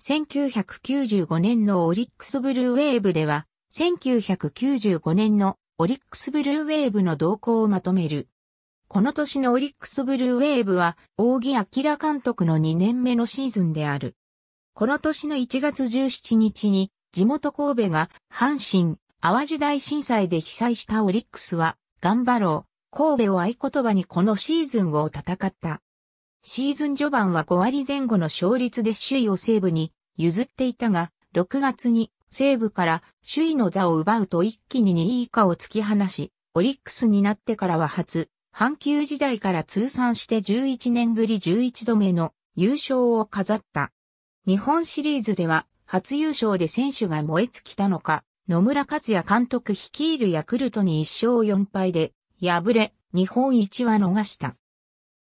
1995年のオリックスブルーウェーブでは、1995年のオリックスブルーウェーブの動向をまとめる。この年のオリックスブルーウェーブは、大木明監督の2年目のシーズンである。この年の1月17日に、地元神戸が阪神、淡路大震災で被災したオリックスは、頑張ろう、神戸を合言葉にこのシーズンを戦った。シーズン序盤は5割前後の勝率で首位を西部に譲っていたが、6月に西部から首位の座を奪うと一気に2位以下を突き放し、オリックスになってからは初、阪急時代から通算して11年ぶり11度目の優勝を飾った。日本シリーズでは初優勝で選手が燃え尽きたのか、野村克也監督率いるヤクルトに1勝4敗で敗れ、日本一は逃した。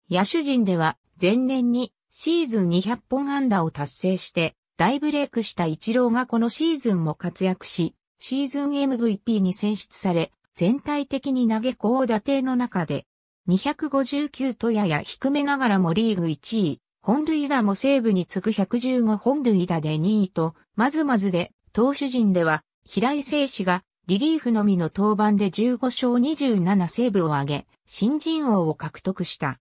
野手陣では前年にシーズン200本安打を達成して大ブレイクした一郎がこのシーズンも活躍し、シーズン MVP に選出され、全体的に投げ高打点の中で、259とやや低めながらもリーグ1位、本塁打も西部に次ぐ115本塁打で2位と、まずまずで、投手陣では、平井誠氏がリリーフのみの登板で15勝27セーブを挙げ、新人王を獲得した。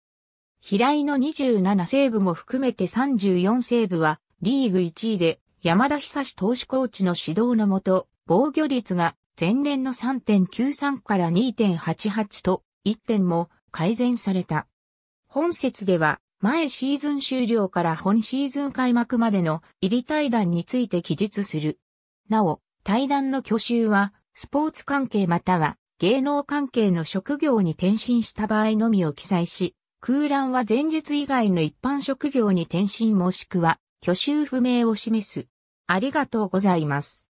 平井の27セーブも含めて34セーブは、リーグ1位で、山田久志投手コーチの指導のもと、防御率が前年の3.93から2.88と1点も改善された。本節では前シーズン終了から本シーズン開幕までの入り対談について記述する。なお、対談の挙手はスポーツ関係または芸能関係の職業に転身した場合のみを記載し、空欄は前述以外の一般職業に転身もしくは、去就不明を示す。ありがとうございます。